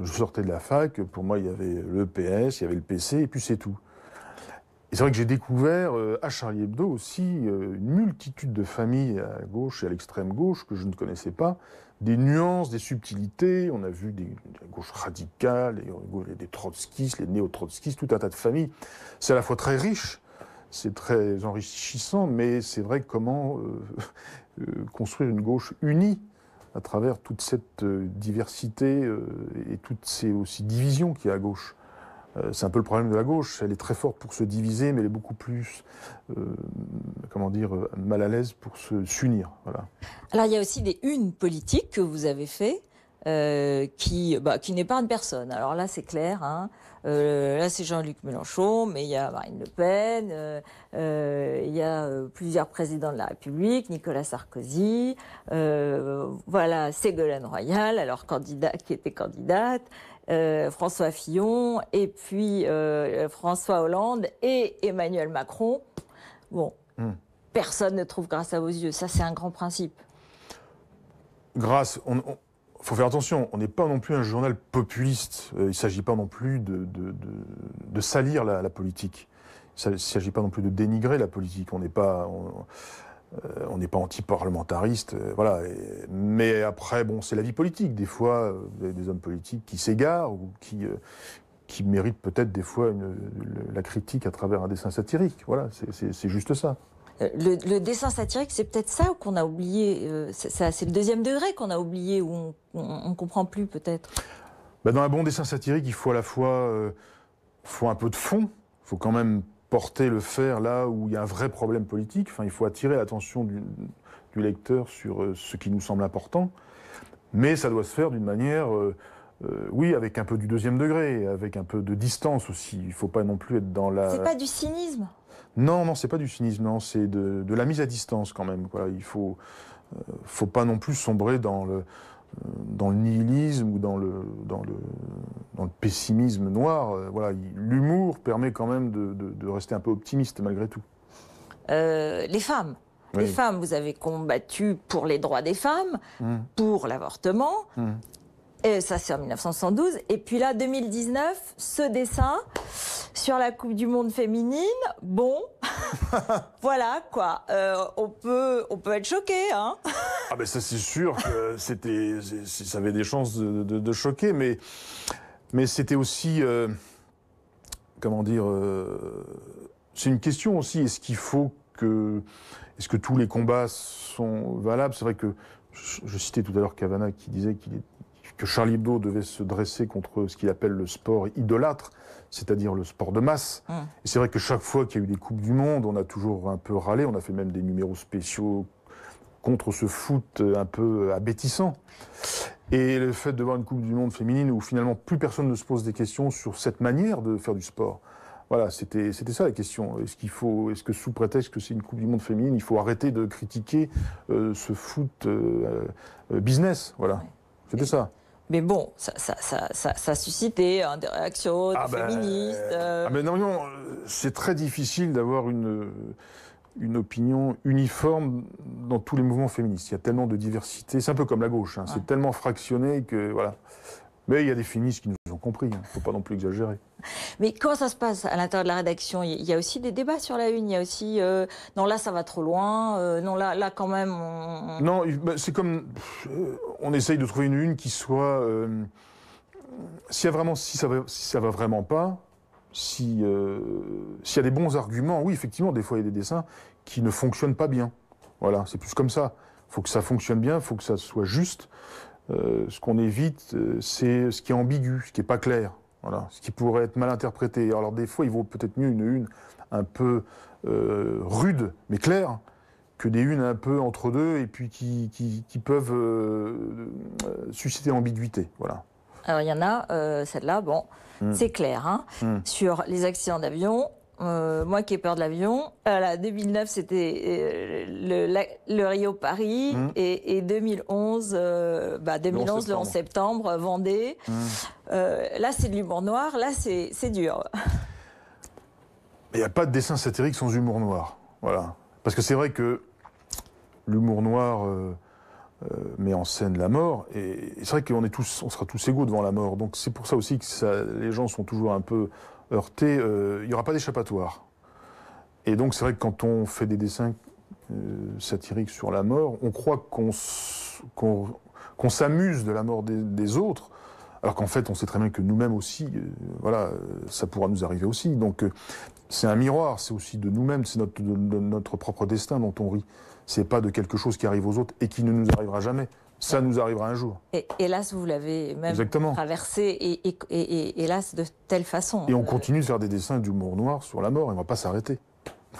Je sortais de la fac, pour moi, il y avait le PS, il y avait le PC, et puis c'est tout c'est vrai que j'ai découvert euh, à Charlie Hebdo aussi euh, une multitude de familles à gauche et à l'extrême gauche que je ne connaissais pas, des nuances, des subtilités. On a vu des, gauches radicales, des, euh, des trotskistes, les néo-trotskistes, tout un tas de familles. C'est à la fois très riche, c'est très enrichissant, mais c'est vrai comment construire une gauche unie à travers toute cette diversité et toutes ces aussi divisions qu'il y a à gauche. Euh, c'est un peu le problème de la gauche. Elle est très forte pour se diviser, mais elle est beaucoup plus, euh, comment dire, euh, mal à l'aise pour s'unir. Voilà. Alors il y a aussi des unes politiques que vous avez fait. qui, bah, personne. Alors là, c'est clair. Hein. là, c'est Jean-Luc Mélenchon, mais il y a Marine Le Pen, il y a plusieurs présidents de la République, Nicolas Sarkozy, voilà, Ségolène Royal, alors candidat, qui était candidate, euh, François Fillon et puis euh, François Hollande et Emmanuel Macron. Bon, hmm. personne ne trouve grâce à vos yeux. Ça, c'est un grand principe. Grâce, on, faut faire attention, on n'est pas non plus un journal populiste. Euh, il ne s'agit pas non plus de, de, salir la, politique. Il ne s'agit pas non plus de dénigrer la politique. On n'est pas. Euh, on n'est pas anti-parlementariste, euh, voilà. mais après, bon, c'est la vie politique. Des fois, euh, des hommes politiques qui s'égarent ou qui, qui méritent peut-être des fois la critique à travers un dessin satirique. Voilà, c'est juste ça. Le, dessin satirique, c'est peut-être ça qu'on a oublié. c'est le deuxième degré qu'on a oublié ou on, on, comprend plus peut-être. Bah, dans un bon dessin satirique, il faut à la fois, faut un peu de fond, faut quand même porter le fer là où il y a un vrai problème politique. Enfin, il faut attirer l'attention du, lecteur sur euh, ce qui nous semble important. Mais ça doit se faire d'une manière, euh, euh, oui, avec un peu du deuxième degré, avec un peu de distance aussi. Il ne faut pas non plus être dans la. C'est pas du cynisme. Non, non, c'est pas du cynisme. Non, c'est de, la mise à distance quand même. il faut, faut pas non plus sombrer dans le dans le nihilisme ou dans le dans le dans le pessimisme noir. Euh, voilà, l'humour permet quand même de, rester un peu optimiste malgré tout. Euh, les femmes. Les femmes, vous avez combattu pour les droits des femmes, hum. pour l'avortement. Hum. Et ça, c'est en 1972. Et puis là, 2019, ce dessin sur la Coupe du Monde féminine. Bon, voilà quoi. Euh, on peut, on peut être choqué, hein Ah ben ça, c'est sûr que c'était, ça avait des chances de, de choquer, mais mais c'était aussi, euh, comment dire, euh, c'est une question aussi. Est-ce qu'il faut que, est-ce que tous les combats sont valables C'est vrai que je, citais tout à l'heure Cavana qui disait qu'il que Charlie Hebdo devait se dresser contre ce qu'il appelle le sport idolâtre, c'est-à-dire le sport de masse. Mmh. Et c'est vrai que chaque fois qu'il y a eu des Coupes du Monde, on a toujours un peu râlé, on a fait même des numéros spéciaux contre ce foot euh, un peu abétissant. Et le fait de voir une Coupe du Monde féminine où finalement plus personne ne se pose des questions sur cette manière de faire du sport. Voilà, c'était c'était ça la question. Est-ce qu'il faut, est-ce que sous prétexte que c'est une Coupe du Monde féminine, il faut arrêter de critiquer euh, ce foot euh, euh, business, voilà. C'était ça. Mais bon, ça, ça, ça, ça, suscitait hein, des réactions ah des ben, féministes. mais ah ben non, non c'est très difficile d'avoir une une opinion uniforme dans tous les mouvements féministes. Il y a tellement de diversité. C'est un peu comme la gauche. Hein. C'est tellement fractionné que voilà. Mais il y a des féministes qui nous ont compris. Il hein. ne faut pas non plus exagérer. Mais comment ça se passe à l'intérieur de la rédaction Il y a aussi des débats sur la une. Il y a aussi euh, non là ça va trop loin. Euh, non là là quand même. On... Non, bah, c'est comme euh, on essaye de trouver une une qui soit. si, vraiment, si, ça va, si ça va vraiment pas, euh, s'il y a des bons arguments, oui, effectivement, des fois, il y a des dessins qui ne fonctionnent pas bien. Voilà, c'est plus comme ça. Il faut que ça fonctionne bien, il faut que ça soit juste. Euh, ce qu'on évite, euh, c'est ce qui est ambigu, ce qui n'est pas clair, voilà, ce qui pourrait être mal interprété. Alors, des fois, il vaut peut-être mieux une une un peu rude, mais claire, que des unes un peu entre deux et puis qui, qui peuvent susciter ambiguïté. Voilà. Alors il y en a, euh, celle-là, bon, hmm. c'est clair. Hein. Hmm. Sur les accidents d'avion, euh, moi qui ai peur de l'avion, 2009 euh, c'était le, Rio-Paris hmm. et, 2011, 2011 bah, le 11 septembre, Vendée. là c'est de l'humour noir, là c'est dur. Il n'y a pas de dessin satirique sans humour noir. Voilà. Parce que c'est vrai que l'humour noir euh, met en scène la mort. Et, c'est vrai qu'on est tous, on sera tous égaux devant la mort. Donc c'est pour ça aussi que les gens sont toujours un peu heurtés. Euh, il n'y aura pas d'échappatoire. Et donc c'est vrai que quand on fait des dessins euh, satiriques sur la mort, on croit qu'on s'amuse de la mort des, autres, alors qu'en fait, on sait très bien que nous-mêmes aussi, voilà, ça pourra nous arriver aussi. Donc, c'est un miroir, c'est aussi de nous-mêmes, c'est notre propre destin dont on rit c'est pas de quelque chose qui arrive aux autres et qui ne nous arrivera jamais. Ça nous arrivera un jour. Et, hélas, vous l'avez même traversé, et, hélas, de telle façon. Et on euh, continue de faire des dessins d'humour noir sur la mort, on ne va pas s'arrêter.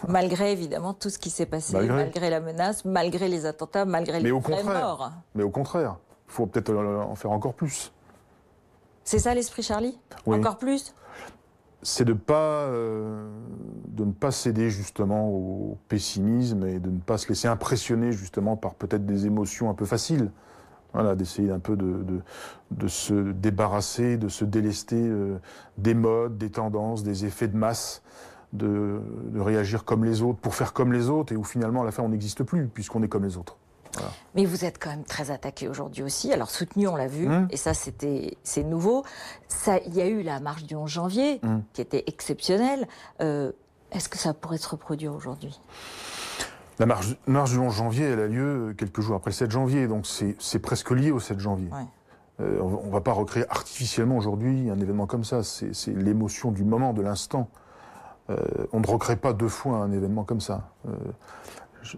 Malgré évidemment tout ce qui s'est passé, malgré. la menace, malgré les attentats, malgré les morts. Mais au contraire, il faut peut-être euh, en faire encore plus. C'est ça l'esprit Charlie Encore plus c'est de, pas, euh, de ne pas céder justement au pessimisme et de ne pas se laisser impressionner justement par peut-être des émotions un peu faciles. Voilà, d'essayer un peu de, de, se débarrasser, de se délester euh, des modes, des tendances, des effets de masse, de, de réagir comme les autres pour faire comme les autres et où finalement à la fin on n'existe plus puisqu'on est comme les autres. Mais vous êtes quand même très attaqué aujourd'hui aussi. Alors soutenu, on l'a vu, mmh. et ça c'était c'est nouveau. il y a eu la marche du 11 janvier mmh. qui était exceptionnelle. Euh, est-ce que ça pourrait se reproduire aujourd'hui la marche, du 11 janvier, elle a lieu quelques jours après le 7 janvier, donc c'est presque lié au 7 janvier. Euh, on ne va pas recréer artificiellement aujourd'hui un événement comme ça. C'est l'émotion du moment, de l'instant. Euh, on ne recrée pas deux fois un événement comme ça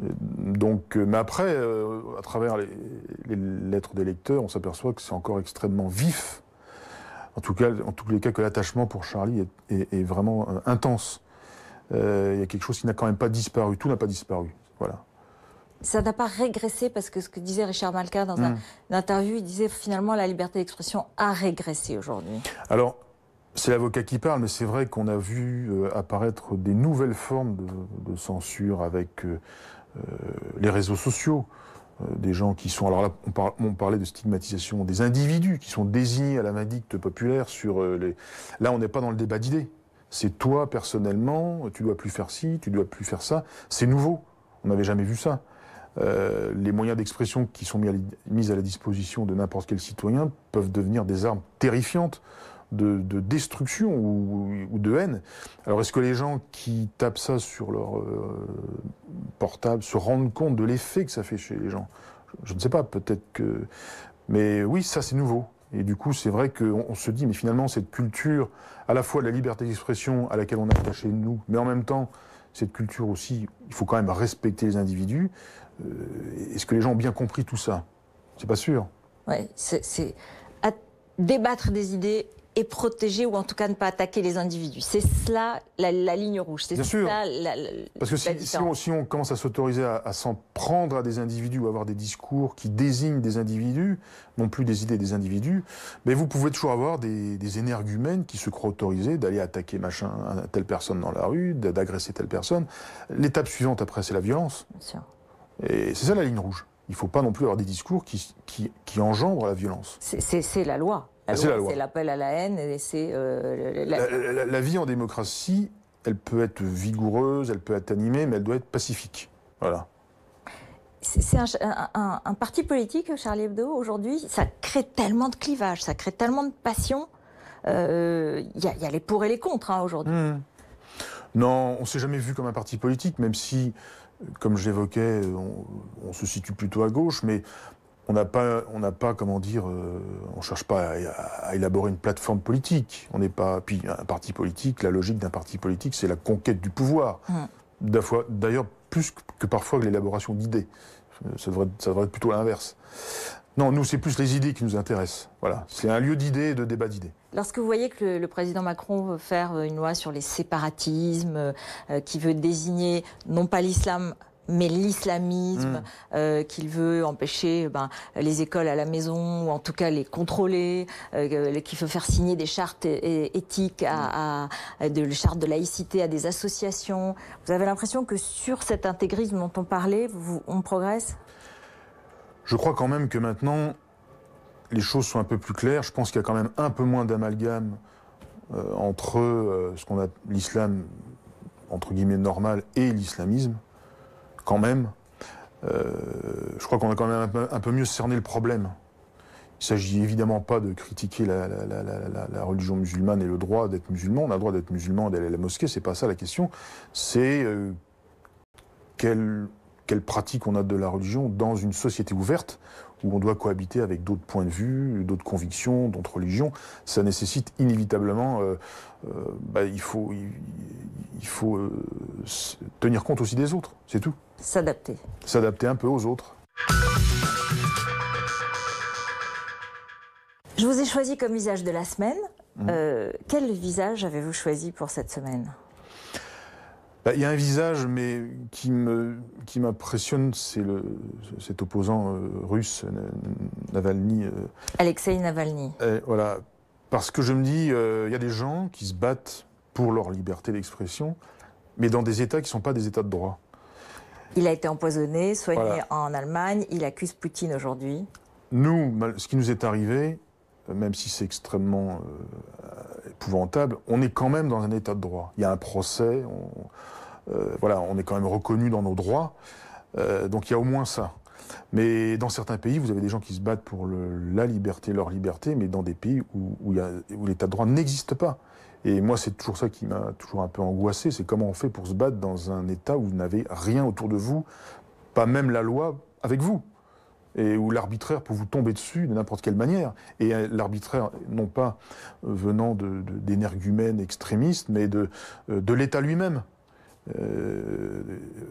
donc, euh, mais après, euh, à travers les, lettres des lecteurs, on s'aperçoit que c'est encore extrêmement vif. En tout cas, en tous les cas, que l'attachement pour Charlie est, vraiment euh, intense. Il y a quelque chose qui n'a quand même pas disparu. Tout n'a pas disparu. Voilà. Ça n'a pas régressé parce que ce que disait Richard Malka dans un, hmm. interview, il disait finalement la liberté d'expression a régressé aujourd'hui. Alors, c'est l'avocat qui parle, mais c'est vrai qu'on a vu apparaître des nouvelles formes de, de censure avec euh, les réseaux sociaux, euh, des gens qui sont... Alors là, on, parlait de stigmatisation des individus qui sont désignés à la vindicte populaire sur euh, les... Là, on n'est pas dans le débat d'idées. C'est toi, personnellement, tu dois plus faire ci, tu dois plus faire ça. C'est nouveau. On n'avait jamais vu ça. les moyens d'expression qui sont mis à, la disposition de n'importe quel citoyen peuvent devenir des armes terrifiantes de, destruction ou, de haine. Alors est-ce que les gens qui tapent ça sur leur euh, portable se rendent compte de l'effet que ça fait chez les gens je, ne sais pas, peut-être que... Mais oui, ça c'est nouveau. Et du coup, c'est vrai qu'on se dit, mais finalement, cette culture, à la fois la liberté d'expression à laquelle on est attaché nous, mais en même temps, cette culture aussi, il faut quand même respecter les individus. Euh, est-ce que les gens ont bien compris tout ça C'est pas sûr. Oui, c'est débattre des idées et protéger ou en tout cas ne pas attaquer les individus. C'est cela la, ligne rouge. C'est cela Parce que si, on, commence à s'autoriser à, s'en prendre à des individus ou à avoir des discours qui désignent des individus, non plus des idées des individus, mais vous pouvez toujours avoir des, des énergumènes qui se croient autorisés d'aller attaquer machin, telle personne dans la rue, d'agresser telle personne. L'étape suivante après, c'est la violence. Bien sûr. Et c'est ça la ligne rouge. Il ne faut pas non plus avoir des discours qui, qui, qui engendrent la violence. C'est la loi. Ah, c'est l'appel à la haine et c'est. Euh, la... vie en démocratie, elle peut être vigoureuse, elle peut être animée, mais elle doit être pacifique. Voilà. C'est un, parti politique, Charlie Hebdo, aujourd'hui, ça crée tellement de clivages, ça crée tellement de passion. Il euh, y, a les pour et les contre hein, aujourd'hui. Hmm. Non, on s'est jamais vu comme un parti politique, même si, comme je l'évoquais, on, on, se situe plutôt à gauche, mais on n'a pas, on n'a pas, comment dire, euh, on cherche pas à, élaborer une plateforme politique. On n'est pas, puis un parti politique, la logique d'un parti politique, c'est la conquête du pouvoir. Mm. D'ailleurs, plus que parfois l'élaboration d'idées. Euh, ça devrait, être plutôt l'inverse. Non, nous, c'est plus les idées qui nous intéressent. Voilà, c'est un lieu d'idées de débat d'idées. Lorsque vous voyez que le, président Macron veut faire euh, une loi sur les séparatismes, qui veut désigner non pas l'islam mais l'islamisme, hmm. euh, qu'il veut empêcher ben, les écoles à la maison, ou en tout cas les contrôler, euh, qu'il faut faire signer des chartes éthiques, à, hmm. de, chartes de laïcité à des associations. Vous avez l'impression que sur cet intégrisme dont on parlait, on progresse Je crois quand même que maintenant, les choses sont un peu plus claires. Je pense qu'il y a quand même un peu moins d'amalgame euh, entre ce qu'on a l'islam entre guillemets normal et l'islamisme quand même, euh, je crois qu'on a quand même un peu, mieux cerné le problème. Il ne s'agit évidemment pas de critiquer la, religion musulmane et le droit d'être musulman. On a le droit d'être musulman et d'aller à la mosquée, c'est pas ça la question. C'est euh, quelle, quelle pratique on a de la religion dans une société ouverte où on doit cohabiter avec d'autres points de vue, d'autres convictions, d'autres religions, ça nécessite inévitablement, euh, euh, bah, il faut, euh, tenir compte aussi des autres, c'est tout. S'adapter. S'adapter un peu aux autres. Je vous ai choisi comme visage de la semaine. Mmh. quel visage avez-vous choisi pour cette semaine bah, – Il y a un visage, mais qui me qui m'impressionne, c'est le cet opposant euh, russe Navalny. Euh. Alexei Navalny. Euh, voilà, parce que je me dis, il y a des gens qui se battent pour leur liberté d'expression, mais dans des États qui ne sont pas des États de droit. Il a été empoisonné, soigné en Allemagne. Il accuse Poutine aujourd'hui. Nous, ce qui nous est arrivé, même si c'est extrêmement épouvantable, on est quand même dans un état de droit. Il y a un procès, euh, voilà, on est quand même reconnu dans nos droits. Euh, donc il y a au moins ça. Mais dans certains pays, vous avez des gens qui se battent pour la liberté, leur liberté, mais dans des pays où, l'état de droit n'existe pas. Et moi, c'est toujours ça qui m'a toujours un peu angoissé, c'est comment on fait pour se battre dans un état où vous n'avez rien autour de vous, pas même la loi avec vous, et où l'arbitraire peut vous tomber dessus de n'importe quelle manière. Et euh, l'arbitraire, non pas venant d'énergumènes extrémistes, mais de l'État lui-même. Euh,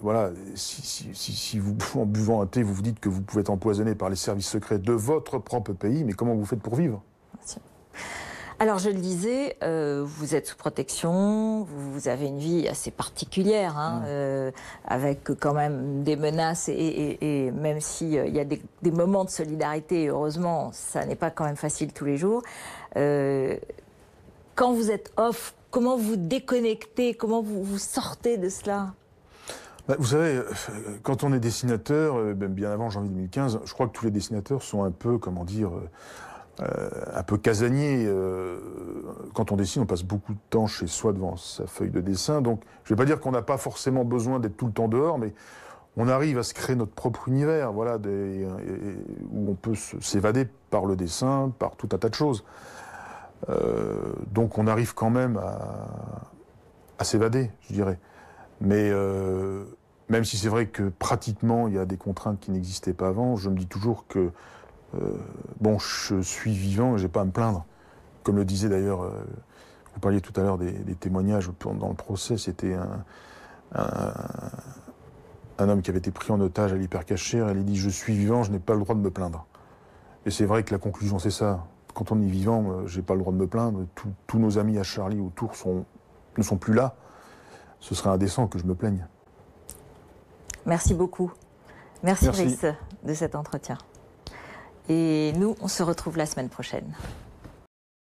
voilà, si, vous, en buvant un thé, vous vous dites que vous pouvez être empoisonné par les services secrets de votre propre pays, mais comment vous faites pour vivre Alors je le disais, euh, vous êtes sous protection, vous, avez une vie assez particulière, hein, euh, avec quand même des menaces et, même s'il il y a des, des, moments de solidarité, heureusement, ça n'est pas quand même facile tous les jours. quand vous êtes off Comment vous déconnectez Comment vous, sortez de cela bah, vous savez, euh, quand on est dessinateur, euh, ben, bien avant janvier 2015, je crois que tous les dessinateurs sont un peu, comment dire, euh, un peu casaniers. quand on dessine, on passe beaucoup de temps chez soi devant sa feuille de dessin. Donc, je ne vais pas dire qu'on n'a pas forcément besoin d'être tout le temps dehors, mais on arrive à se créer notre propre univers, voilà, où on peut s'évader par le dessin, par tout un tas de choses. Euh, donc on arrive quand même à, s'évader, je dirais. Mais euh, même si c'est vrai que pratiquement il y a des contraintes qui n'existaient pas avant, je me dis toujours que euh, bon, je suis vivant et n'ai pas à me plaindre. Comme le disait d'ailleurs, vous parliez tout à l'heure des, témoignages dans le procès, c'était un, homme qui avait été pris en otage à l'hypercachère, elle dit je suis vivant, je n'ai pas le droit de me plaindre. Et c'est vrai que la conclusion c'est ça quand on est vivant, euh, j'ai pas le droit de me plaindre. tous nos amis à Charlie autour ne sont plus là. Ce serait indécent que je me plaigne. Merci beaucoup. Merci, Merci. de cet entretien. Et nous, on se retrouve la semaine prochaine.